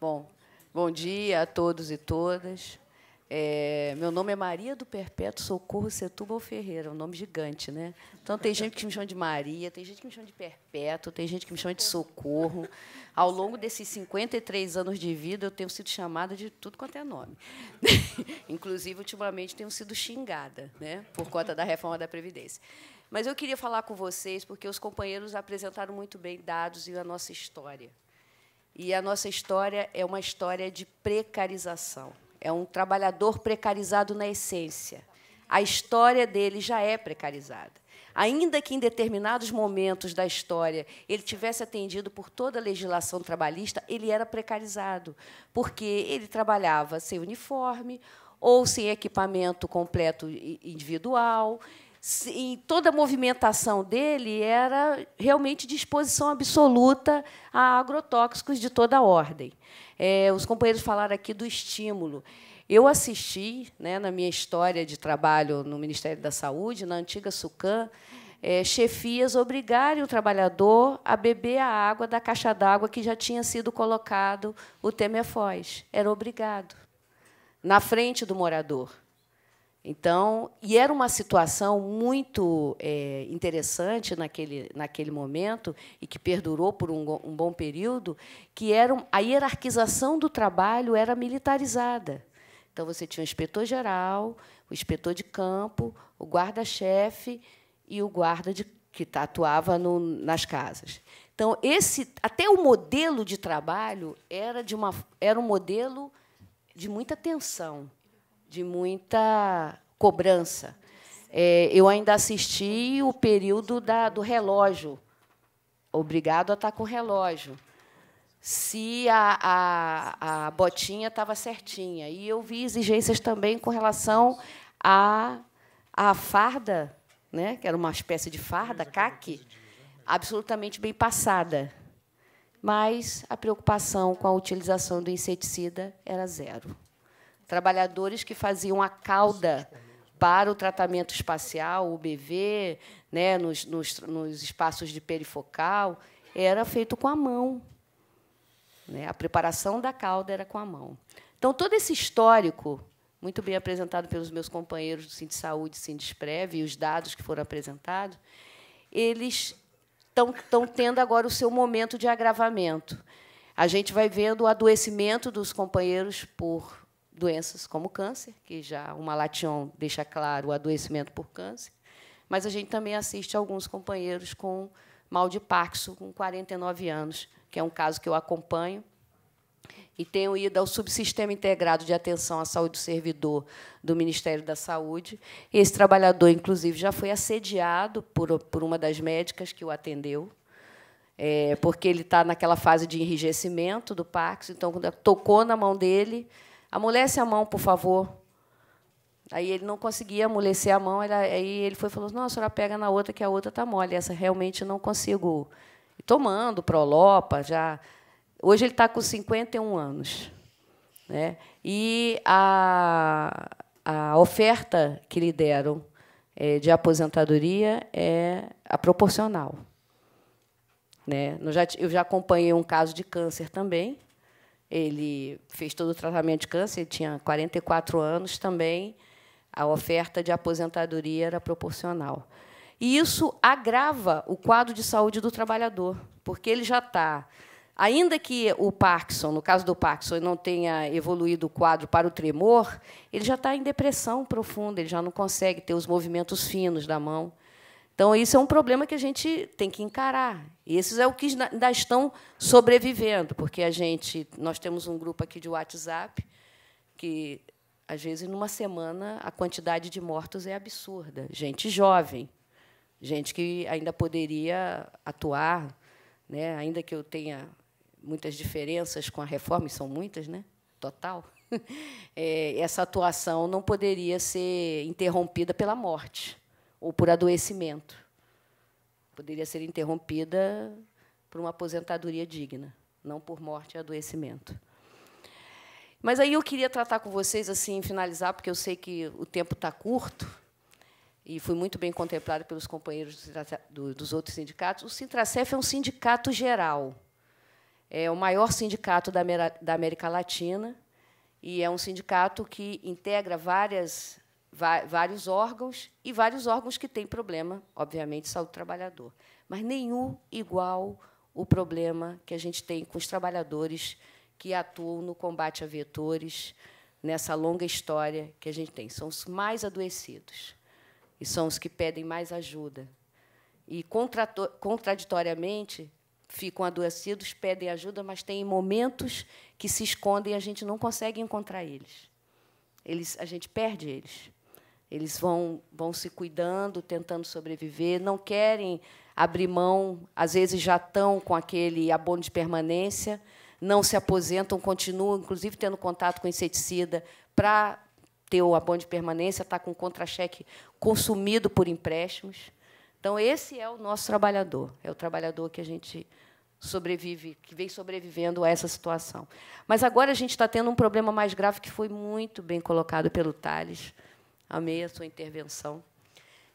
Bom, bom dia a todos e todas. É, meu nome é Maria do Perpétuo Socorro Setúbal Ferreira, um nome gigante, né? Então tem gente que me chama de Maria, tem gente que me chama de Perpétuo, tem gente que me chama de Socorro. Ao longo desses 53 anos de vida, eu tenho sido chamada de tudo quanto é nome. Inclusive, ultimamente, tenho sido xingada, né? Por conta da reforma da Previdência. Mas eu queria falar com vocês, porque os companheiros apresentaram muito bem dados e a nossa história. E a nossa história é uma história de precarização. É um trabalhador precarizado na essência. A história dele já é precarizada. Ainda que em determinados momentos da história ele tivesse atendido por toda a legislação trabalhista, ele era precarizado, porque ele trabalhava sem uniforme ou sem equipamento completo individual, em toda a movimentação dele era realmente de exposição absoluta a agrotóxicos de toda a ordem. É, os companheiros falaram aqui do estímulo. Eu assisti, né, na minha história de trabalho no Ministério da Saúde, na antiga SUCAM, é, chefias obrigarem o trabalhador a beber a água da caixa d'água que já tinha sido colocado o Temefós. Era obrigado, na frente do morador. Então, e era uma situação muito é, interessante naquele, naquele momento e que perdurou por um, um bom período, que era a hierarquização do trabalho era militarizada. Então você tinha o inspetor geral, o inspetor de campo, o guarda-chefe e o guarda de, que tá, atuava no, nas casas. Então esse até o modelo de trabalho era de uma era um modelo de muita tensão de muita cobrança. É, eu ainda assisti o período da, do relógio. Obrigado a estar com o relógio. Se a, a, a botinha estava certinha. E eu vi exigências também com relação à a, a farda, né? que era uma espécie de farda, caque, absolutamente bem passada. Mas a preocupação com a utilização do inseticida era zero trabalhadores que faziam a cauda para o tratamento espacial, o BV, né, nos, nos, nos espaços de perifocal, era feito com a mão. Né? A preparação da cauda era com a mão. Então, todo esse histórico, muito bem apresentado pelos meus companheiros do Sindicato Saúde, Sindesprev, e os dados que foram apresentados, eles estão tendo agora o seu momento de agravamento. A gente vai vendo o adoecimento dos companheiros por doenças como câncer, que já o Malation deixa claro o adoecimento por câncer, mas a gente também assiste alguns companheiros com mal de Parkinson com 49 anos, que é um caso que eu acompanho. E tenho ido ao Subsistema Integrado de Atenção à Saúde do Servidor do Ministério da Saúde. Esse trabalhador, inclusive, já foi assediado por, por uma das médicas que o atendeu, é, porque ele está naquela fase de enrijecimento do Parkinson, então, quando tocou na mão dele, amolece a mão, por favor. Aí ele não conseguia amolecer a mão, aí ele foi falou, não, a senhora pega na outra, que a outra está mole, essa realmente não consigo. E tomando prolopa, já... Hoje ele está com 51 anos. Né? E a, a oferta que lhe deram é, de aposentadoria é a proporcional. Né? Eu já acompanhei um caso de câncer também, ele fez todo o tratamento de câncer, tinha 44 anos também. A oferta de aposentadoria era proporcional. E isso agrava o quadro de saúde do trabalhador, porque ele já está. Ainda que o Parkinson, no caso do Parkinson, não tenha evoluído o quadro para o tremor, ele já está em depressão profunda, ele já não consegue ter os movimentos finos da mão. Então, isso é um problema que a gente tem que encarar. E esses é o que ainda estão sobrevivendo, porque a gente, nós temos um grupo aqui de WhatsApp que, às vezes, numa semana, a quantidade de mortos é absurda. Gente jovem, gente que ainda poderia atuar, né? ainda que eu tenha muitas diferenças com a reforma, e são muitas, né? total, é, essa atuação não poderia ser interrompida pela morte ou por adoecimento. Poderia ser interrompida por uma aposentadoria digna, não por morte e adoecimento. Mas aí eu queria tratar com vocês, assim, finalizar, porque eu sei que o tempo está curto, e fui muito bem contemplado pelos companheiros dos outros sindicatos. O Sintracef é um sindicato geral, é o maior sindicato da América Latina, e é um sindicato que integra várias vários órgãos e vários órgãos que têm problema, obviamente, saúde do trabalhador. Mas nenhum igual o problema que a gente tem com os trabalhadores que atuam no combate a vetores, nessa longa história que a gente tem. São os mais adoecidos e são os que pedem mais ajuda. E, contraditoriamente, ficam adoecidos, pedem ajuda, mas tem momentos que se escondem e a gente não consegue encontrar eles. eles a gente perde eles. Eles vão, vão se cuidando, tentando sobreviver, não querem abrir mão, às vezes já estão com aquele abono de permanência, não se aposentam, continuam, inclusive, tendo contato com inseticida para ter o abono de permanência, está com contra-cheque consumido por empréstimos. Então, esse é o nosso trabalhador, é o trabalhador que a gente sobrevive, que vem sobrevivendo a essa situação. Mas agora a gente está tendo um problema mais grave que foi muito bem colocado pelo Tales, amei a sua intervenção,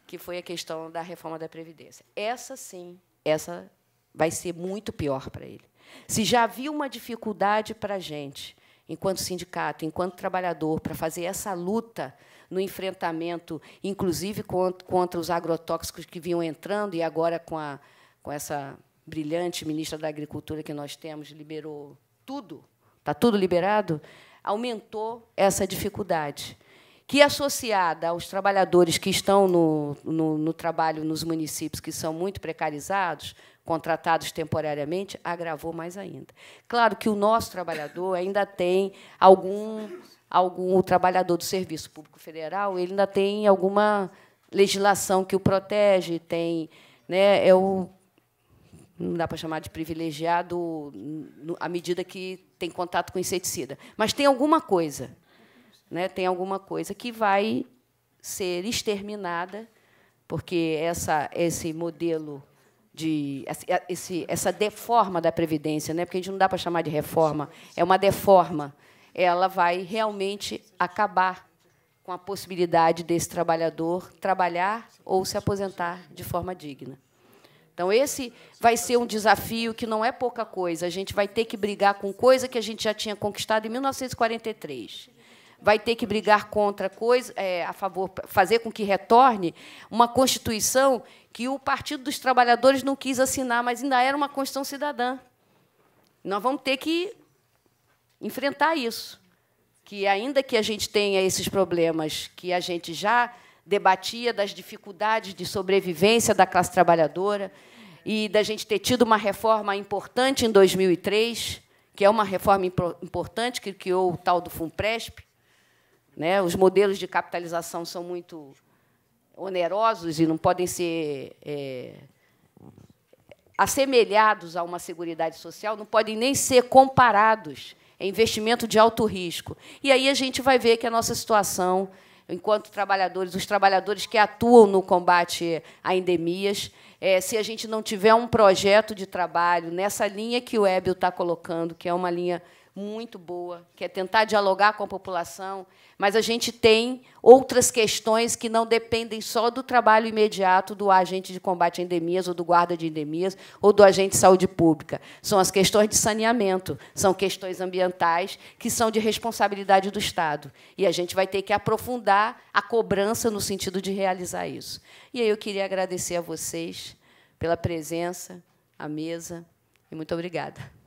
que foi a questão da reforma da Previdência. Essa, sim, essa vai ser muito pior para ele. Se já havia uma dificuldade para a gente, enquanto sindicato, enquanto trabalhador, para fazer essa luta no enfrentamento, inclusive contra os agrotóxicos que vinham entrando, e agora com, a, com essa brilhante ministra da Agricultura que nós temos, liberou tudo, está tudo liberado, aumentou essa dificuldade que, é associada aos trabalhadores que estão no, no, no trabalho nos municípios que são muito precarizados, contratados temporariamente, agravou mais ainda. Claro que o nosso trabalhador ainda tem algum, algum o trabalhador do Serviço Público Federal, ele ainda tem alguma legislação que o protege, tem, né, é o não dá para chamar de privilegiado à medida que tem contato com inseticida, mas tem alguma coisa né, tem alguma coisa que vai ser exterminada, porque essa, esse modelo de esse, essa deforma da previdência, né, porque a gente não dá para chamar de reforma, é uma deforma, ela vai realmente acabar com a possibilidade desse trabalhador trabalhar ou se aposentar de forma digna. Então, esse vai ser um desafio que não é pouca coisa. A gente vai ter que brigar com coisa que a gente já tinha conquistado em 1943 vai ter que brigar contra coisa, é, a favor, fazer com que retorne uma Constituição que o Partido dos Trabalhadores não quis assinar, mas ainda era uma Constituição cidadã. Nós vamos ter que enfrentar isso. Que, ainda que a gente tenha esses problemas que a gente já debatia, das dificuldades de sobrevivência da classe trabalhadora, e da gente ter tido uma reforma importante em 2003, que é uma reforma importante que criou o tal do FUNPRESP, né? Os modelos de capitalização são muito onerosos e não podem ser é, assemelhados a uma seguridade social, não podem nem ser comparados. É investimento de alto risco. E aí a gente vai ver que a nossa situação, enquanto trabalhadores, os trabalhadores que atuam no combate a endemias, é, se a gente não tiver um projeto de trabalho nessa linha que o Ebel está colocando, que é uma linha muito boa, que é tentar dialogar com a população, mas a gente tem outras questões que não dependem só do trabalho imediato do agente de combate a endemias ou do guarda de endemias ou do agente de saúde pública. São as questões de saneamento, são questões ambientais que são de responsabilidade do Estado. E a gente vai ter que aprofundar a cobrança no sentido de realizar isso. E aí eu queria agradecer a vocês pela presença, a mesa, e muito obrigada.